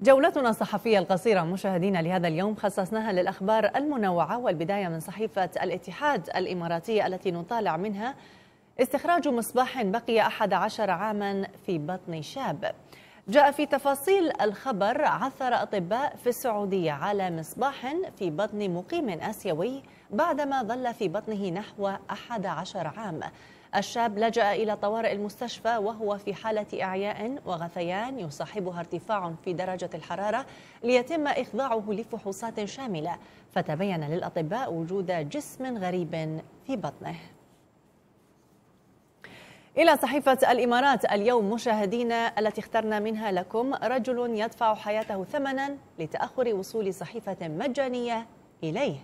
جولتنا الصحفية القصيرة مشاهدينا لهذا اليوم خصصناها للأخبار المنوعة والبداية من صحيفة الاتحاد الإماراتية التي نطالع منها استخراج مصباح بقي أحد عشر عاما في بطن شاب جاء في تفاصيل الخبر عثر أطباء في السعودية على مصباح في بطن مقيم آسيوي بعدما ظل في بطنه نحو 11 عام الشاب لجأ إلى طوارئ المستشفى وهو في حالة إعياء وغثيان يصاحبها ارتفاع في درجة الحرارة ليتم إخضاعه لفحوصات شاملة فتبين للأطباء وجود جسم غريب في بطنه إلى صحيفة الإمارات اليوم مشاهدينا التي اخترنا منها لكم رجل يدفع حياته ثمنا لتأخر وصول صحيفة مجانية إليه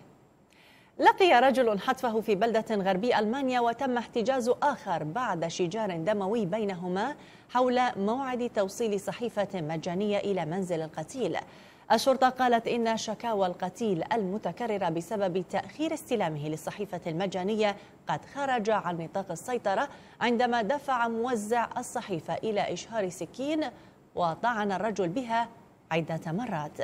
لقي رجل حتفه في بلدة غربي ألمانيا وتم احتجاز آخر بعد شجار دموي بينهما حول موعد توصيل صحيفة مجانية إلى منزل القتيل الشرطة قالت إن شكاوى القتيل المتكررة بسبب تأخير استلامه للصحيفة المجانية قد خرج عن نطاق السيطرة عندما دفع موزع الصحيفة إلى إشهار سكين وطعن الرجل بها عدة مرات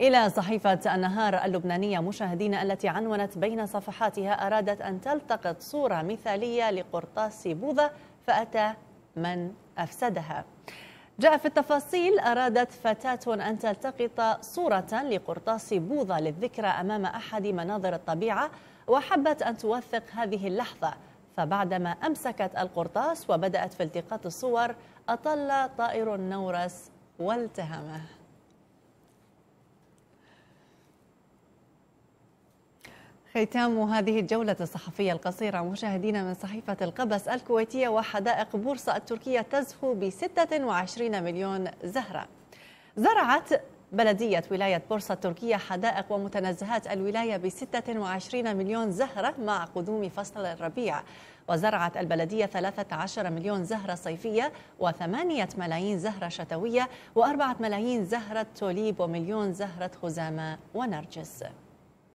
إلى صحيفة النهار اللبنانية مشاهدينا التي عنونت بين صفحاتها أرادت أن تلتقط صورة مثالية لقرطاس بوظة فأتى من أفسدها جاء في التفاصيل أرادت فتاة أن تلتقط صورة لقرطاس بوظة للذكرى أمام أحد مناظر الطبيعة وحبت أن توثق هذه اللحظة فبعدما أمسكت القرطاس وبدأت في التقاط الصور أطل طائر النورس والتهمه ختام هذه الجولة الصحفية القصيرة مشاهدينا من صحيفة القبس الكويتية وحدائق بورصة التركية تزهو ب 26 مليون زهرة زرعت بلدية ولاية بورصة التركية حدائق ومتنزهات الولاية ب 26 مليون زهرة مع قدوم فصل الربيع وزرعت البلدية 13 مليون زهرة صيفية و8 ملايين زهرة شتوية و4 ملايين زهرة توليب ومليون زهرة خزامة ونرجس